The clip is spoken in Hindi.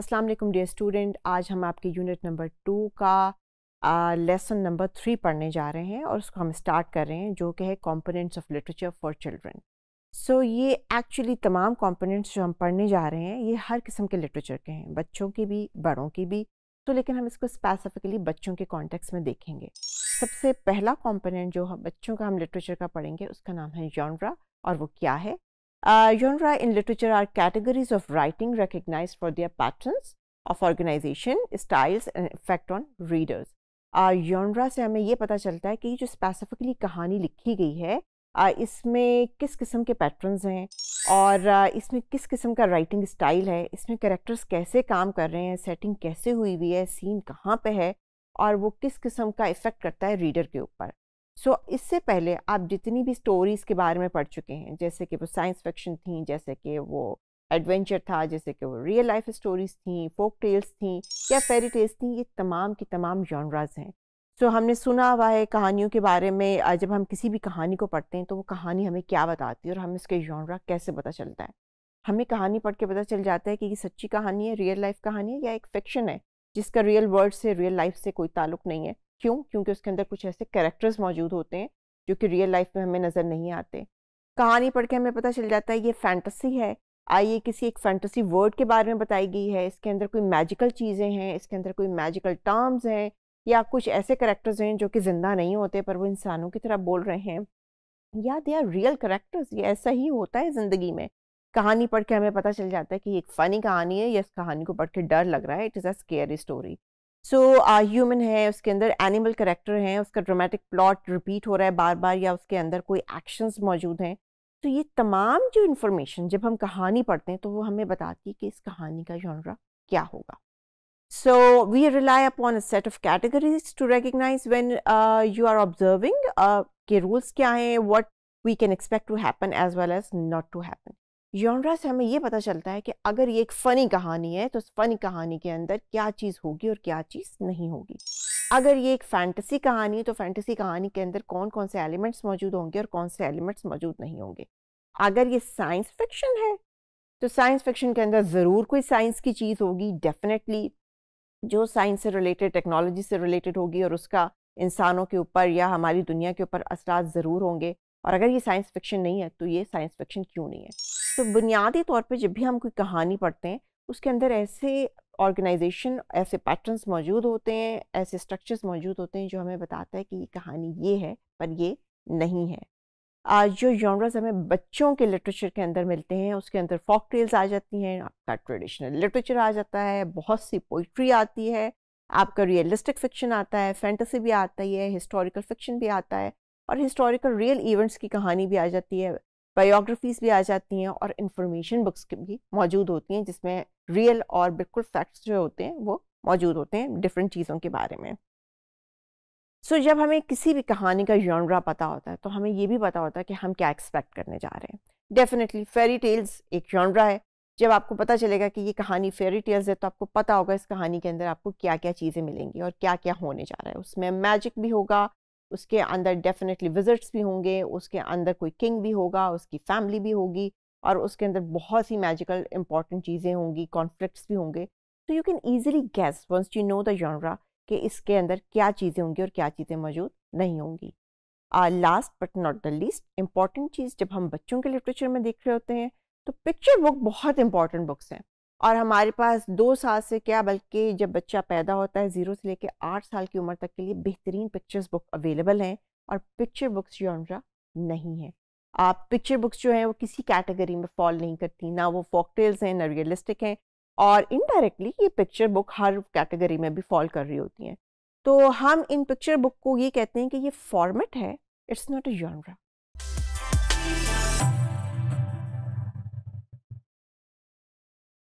अस्सलाम वालेकुम डियर स्टूडेंट आज हम आपके यूनिट नंबर टू का लेसन नंबर थ्री पढ़ने जा रहे हैं और उसको हम स्टार्ट कर रहे हैं जो कि है components of literature for children so ये एक्चुअली तमाम कॉम्पोनेंट्स जो हम पढ़ने जा रहे हैं ये हर किस्म के लिटरेचर के हैं बच्चों की भी बड़ों की भी तो लेकिन हम इसको स्पेसिफिकली बच्चों के कॉन्टेक्स्ट में देखेंगे सबसे पहला कॉम्पोनेंट जो हम बच्चों का हम लिटरेचर का पढ़ेंगे उसका नाम है जॉनरा और वो क्या है Uh, genre in literature are categories of writing recognized for their patterns of organization, styles and effect on readers. योनरा uh, से हमें ये पता चलता है कि जो स्पेसिफिकली कहानी लिखी गई है uh, इसमें किस किस्म के पैटर्न्स हैं और uh, इसमें किस किस्म का राइटिंग स्टाइल है इसमें करेक्टर्स कैसे काम कर रहे हैं सेटिंग कैसे हुई हुई है सीन कहाँ पे है और वो किस किस्म का इफ़ेक्ट करता है रीडर के ऊपर सो so, इससे पहले आप जितनी भी स्टोरीज़ के बारे में पढ़ चुके हैं जैसे कि वो साइंस फिक्शन थी जैसे कि वो एडवेंचर था जैसे कि वो रियल लाइफ स्टोरीज थी फोक टेल्स थी या फेरी टेल्स थी ये तमाम की तमाम जॉनराज हैं सो so, हमने सुना हुआ है कहानियों के बारे में जब हम किसी भी कहानी को पढ़ते हैं तो वो कहानी हमें क्या बताती है और हमें इसके जॉनरा कैसे पता चलता है हमें कहानी पढ़ के पता चल जाता है कि ये सच्ची कहानी है रियल लाइफ कहानी है या एक फिक्शन है जिसका रियल वर्ल्ड से रियल लाइफ से कोई ताल्लुक नहीं है क्यों क्योंकि उसके अंदर कुछ ऐसे कैरेक्टर्स मौजूद होते हैं जो कि रियल लाइफ में हमें नज़र नहीं आते कहानी पढ़ के हमें पता चल जाता है ये फैंटसी है आइए किसी एक फैंटसी वर्ड के बारे में बताई गई है इसके अंदर कोई मैजिकल चीज़ें हैं इसके अंदर कोई मैजिकल टर्म्स हैं या कुछ ऐसे करेक्टर्स हैं जो कि ज़िंदा नहीं होते पर वो इंसानों की तरह बोल रहे हैं या दे आर रियल करेक्टर्स ये ऐसा ही होता है ज़िंदगी में कहानी पढ़ के हमें पता चल जाता है कि एक फ़नी कहानी है या इस कहानी को पढ़ के डर लग रहा है it is a scary story so human है उसके अंदर एनिमल करेक्टर हैं उसका ड्रामेटिक प्लॉट रिपीट हो रहा है बार बार या उसके अंदर कोई एक्शंस मौजूद हैं तो ये तमाम जो इन्फॉर्मेशन जब हम कहानी पढ़ते हैं तो वो हमें बताती है कि इस कहानी का जॉनरा क्या होगा so we rely upon a set of categories to recognise when you are observing के रूल्स क्या हैं what we can expect to happen as well as not to happen genre से हमें ये पता चलता है कि अगर ये एक फ़नी कहानी है तो उस फ़नी कहानी के अंदर क्या चीज़ होगी और क्या चीज़ नहीं होगी अगर ये एक फ़ैंटसी कहानी है तो फ़ैंटसी कहानी के अंदर कौन कौन से एलिमेंट्स मौजूद होंगे और कौन से एलिमेंट्स मौजूद नहीं होंगे अगर ये साइंस फिक्शन है तो साइंस फिक्शन के अंदर ज़रूर कोई साइंस की चीज़ होगी डेफिनेटली जो साइंस से रिलेटेड टेक्नोलॉजी से रिलेटेड होगी और उसका इंसानों के ऊपर या हमारी दुनिया के ऊपर असरा ज़रूर होंगे और अगर ये साइंस फिक्शन नहीं है तो ये साइंस फिक्शन क्यों नहीं है तो बुनियादी तौर पर जब भी हम कोई कहानी पढ़ते हैं उसके अंदर ऐसे ऑर्गेनाइजेशन ऐसे पैटर्न्स मौजूद होते हैं ऐसे स्ट्रक्चर्स मौजूद होते हैं जो हमें बताता है कि ये कहानी ये है पर ये नहीं है आज जो जॉनरस हमें बच्चों के लिटरेचर के अंदर मिलते हैं उसके अंदर फॉक टेल्स आ जाती हैं आपका ट्रेडिशनल लिटरेचर आ जाता है बहुत सी पोइट्री आती है आपका रियलिस्टिक फिक्शन आता है फैंटेसी भी आता ही है हिस्टोरिकल फिक्शन भी आता है और हिस्टोरिकल रियल इवेंट्स की कहानी भी आ जाती है बायोग्राफीज भी आ जाती हैं और इन्फॉर्मेशन बुक्स भी मौजूद होती हैं जिसमें रियल और बिल्कुल फैक्ट्स जो होते हैं वो मौजूद होते हैं डिफरेंट चीज़ों के बारे में सो so, जब हमें किसी भी कहानी का जॉनरा पता होता है तो हमें ये भी पता होता है कि हम क्या एक्सपेक्ट करने जा रहे हैं डेफिनेटली फेरी टेल्स एक जॉनरा है जब आपको पता चलेगा कि ये कहानी फेरी टेल्स है तो आपको पता होगा इस कहानी के अंदर आपको क्या क्या चीज़ें मिलेंगी और क्या क्या होने जा रहा है उसमें मैजिक भी होगा उसके अंदर डेफिनेटली विजिट्स भी होंगे उसके अंदर कोई किंग भी होगा उसकी फैमिली भी होगी और उसके अंदर बहुत सी मैजिकल इंपॉर्टेंट चीज़ें होंगी कॉन्फ्लिक्ट्स भी होंगे तो you can easily guess once you know the genre कि इसके अंदर क्या चीज़ें होंगी और क्या चीज़ें मौजूद नहीं होंगी last but not the least important चीज़ जब हम बच्चों के लिटरेचर में देख रहे होते हैं तो पिक्चर बुक बहुत इंपॉर्टेंट बुक्स हैं और हमारे पास दो साल से क्या बल्कि जब बच्चा पैदा होता है ज़ीरो से लेकर आठ साल की उम्र तक के लिए बेहतरीन पिक्चर्स बुक अवेलेबल हैं और पिक्चर बुक्स जॉनरा नहीं है आप पिक्चर बुक्स जो हैं वो किसी कैटेगरी में फॉल नहीं करती ना वो टेल्स हैं ना रियलिस्टिक हैं और इनडायरेक्टली ये पिक्चर बुक हर कैटेगरी में भी फॉल कर रही होती हैं तो हम इन पिक्चर बुक को ये कहते हैं कि ये फॉर्मेट है इट्स नॉट अ जॉनरा